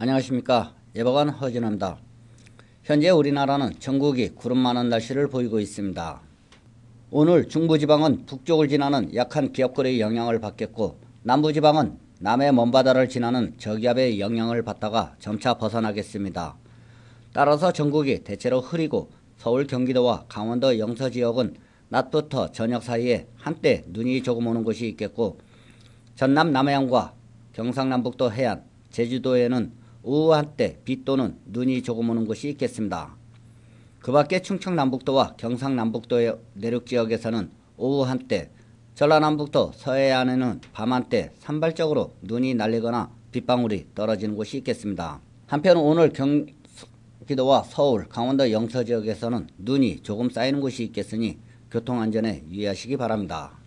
안녕하십니까 예보관 허진호입니다. 현재 우리나라는 전국이 구름 많은 날씨를 보이고 있습니다. 오늘 중부지방은 북쪽을 지나는 약한 기압골의 영향을 받겠고 남부지방은 남해 먼바다를 지나는 저기압의 영향을 받다가 점차 벗어나겠습니다. 따라서 전국이 대체로 흐리고 서울 경기도와 강원도 영서 지역은 낮부터 저녁 사이에 한때 눈이 조금 오는 곳이 있겠고 전남 남해안과 경상남북도 해안, 제주도에는 오후한 때비 또는 눈이 조금 오는 곳이 있겠습니다. 그 밖에 충청남북도와 경상남북도의 내륙지역에서는 오후 한때, 전라남북도 서해안에는 밤한때 산발적으로 눈이 날리거나 빗방울이 떨어지는 곳이 있겠습니다. 한편 오늘 경기도와 서울, 강원도 영서지역에서는 눈이 조금 쌓이는 곳이 있겠으니 교통안전에 유의하시기 바랍니다.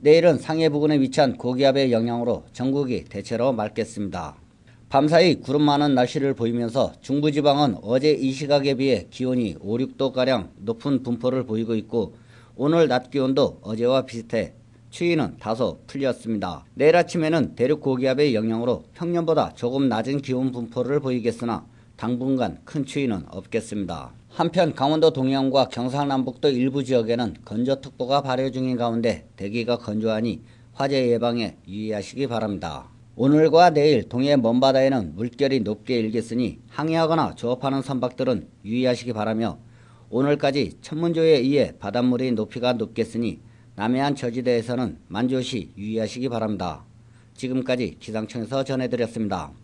내일은 상해 부근에 위치한 고기압의 영향으로 전국이 대체로 맑겠습니다. 밤사이 구름 많은 날씨를 보이면서 중부지방은 어제 이 시각에 비해 기온이 5, 6도가량 높은 분포를 보이고 있고 오늘 낮 기온도 어제와 비슷해 추위는 다소 풀렸습니다. 내일 아침에는 대륙 고기압의 영향으로 평년보다 조금 낮은 기온 분포를 보이겠으나 당분간 큰 추위는 없겠습니다. 한편 강원도 동해안과 경상남북도 일부 지역에는 건조특보가 발효 중인 가운데 대기가 건조하니 화재 예방에 유의하시기 바랍니다. 오늘과 내일 동해 먼바다에는 물결이 높게 일겠으니 항해하거나 조업하는 선박들은 유의하시기 바라며 오늘까지 천문조에 의해 바닷물이 높이가 높겠으니 남해안 저지대에서는 만조시 유의하시기 바랍니다. 지금까지 기상청에서 전해드렸습니다.